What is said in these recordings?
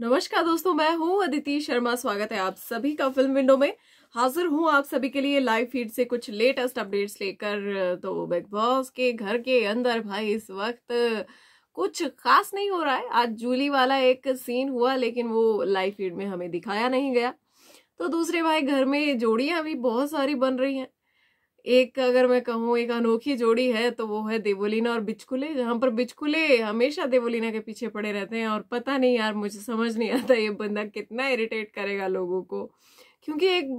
नमस्कार दोस्तों मैं हूं अदिति शर्मा स्वागत है आप सभी का फिल्म विंडो में हाजिर हूं आप सभी के लिए लाइव फीड से कुछ लेटेस्ट अपडेट्स लेकर तो बिग बॉस के घर के अंदर भाई इस वक्त कुछ खास नहीं हो रहा है आज जूली वाला एक सीन हुआ लेकिन वो लाइव फीड में हमें दिखाया नहीं गया तो दूसरे भाई घर में जोड़ियां भी बहुत सारी बन रही हैं एक अगर मैं कहूँ एक अनोखी जोड़ी है तो वो है देवोलीना और बिचकुले जहाँ पर बिचकुले हमेशा देवोलीना के पीछे पड़े रहते हैं और पता नहीं यार मुझे समझ नहीं आता ये बंदा कितना इरिटेट करेगा लोगों को क्योंकि एक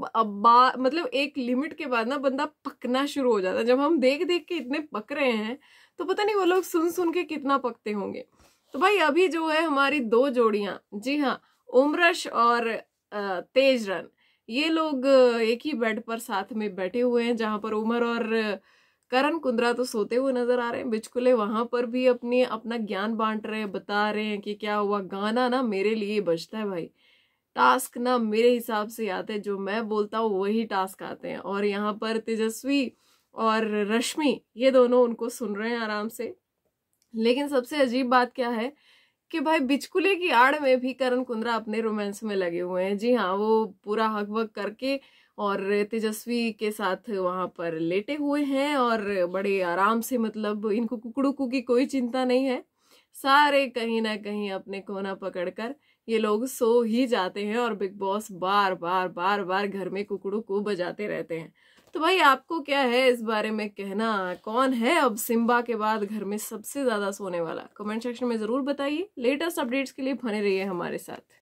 बा मतलब एक लिमिट के बाद ना बंदा पकना शुरू हो जाता है जब हम देख देख के इतने पक रहे हैं तो पता नहीं वो लोग सुन सुन के कितना पकते होंगे तो भाई अभी जो है हमारी दो जोड़ियाँ जी हाँ उमरश और तेज रन ये लोग एक ही बेड पर साथ में बैठे हुए हैं जहाँ पर उमर और करण कुंद्रा तो सोते हुए नजर आ रहे हैं बिचकुले वहाँ पर भी अपने अपना ज्ञान बांट रहे हैं बता रहे हैं कि क्या हुआ गाना ना मेरे लिए बजता है भाई टास्क ना मेरे हिसाब से आते हैं जो मैं बोलता हूँ वही टास्क आते हैं और यहाँ पर तेजस्वी और रश्मि ये दोनों उनको सुन रहे हैं आराम से लेकिन सबसे अजीब बात क्या है कि भाई बिचकुले की आड़ में भी करण कुंद्रा अपने रोमांस में लगे हुए हैं जी हाँ वो पूरा हक वक करके और तेजस्वी के साथ वहाँ पर लेटे हुए हैं और बड़े आराम से मतलब इनको कुकड़ू की कोई चिंता नहीं है सारे कहीं ना कहीं अपने कोना पकड़कर ये लोग सो ही जाते हैं और बिग बॉस बार बार बार बार घर में कुकड़ू को बजाते रहते हैं तो भाई आपको क्या है इस बारे में कहना कौन है अब सिम्बा के बाद घर में सबसे ज़्यादा सोने वाला कमेंट सेक्शन में ज़रूर बताइए लेटेस्ट अपडेट्स के लिए बने रहिए हमारे साथ